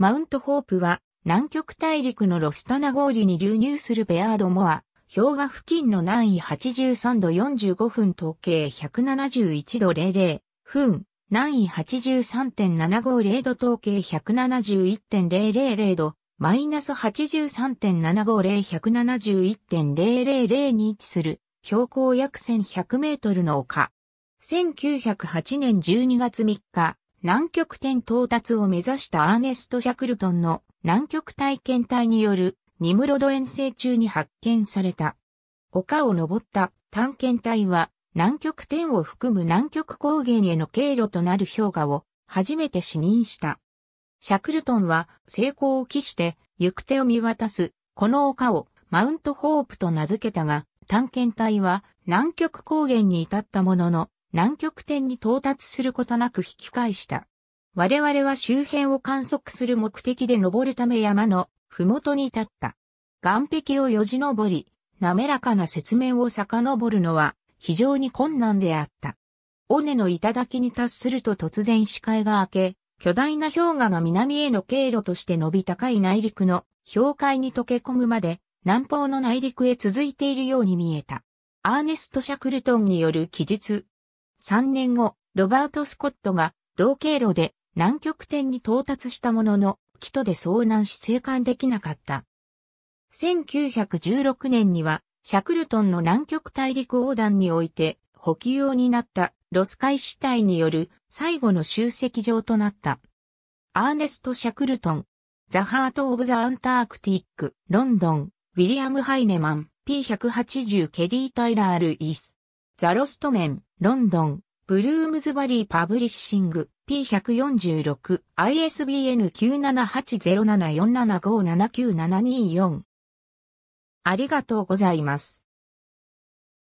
マウントホープは南極大陸のロスタナ氷に流入するベアードモア、氷河付近の南緯83度45分統計171度00分、南緯83.750度統計171.000度、マイナス83.750171.000に位置する標高約1100メートルの丘。1908年12月3日、南極点到達を目指したアーネスト・シャクルトンの南極体験隊によるニムロド遠征中に発見された。丘を登った探検隊は南極点を含む南極高原への経路となる氷河を初めて視認した。シャクルトンは成功を期して行く手を見渡すこの丘をマウントホープと名付けたが探検隊は南極高原に至ったものの南極点に到達することなく引き返した。我々は周辺を観測する目的で登るため山の麓に立った。岩壁をよじ登り、滑らかな雪面を遡るのは非常に困難であった。尾根の頂に達すると突然視界が明け、巨大な氷河が南への経路として伸び高い内陸の氷海に溶け込むまで南方の内陸へ続いているように見えた。アーネスト・シャクルトンによる記述、3年後、ロバート・スコットが同経路で南極点に到達したものの、キトで遭難し生還できなかった。1916年には、シャクルトンの南極大陸横断において、補給用になったロス海死体による最後の集積場となった。アーネスト・シャクルトン、ザ・ハート・オブ・ザ・アンタークティック、ロンドン、ウィリアム・ハイネマン、P180 ケリー・タイラー・ルイス。ザロストメン、ロンドン、ブルームズバリーパブリッシング、P146、ISBN 9 7 8 0 7 4 7 5 7 9 7 4ありがとうございます。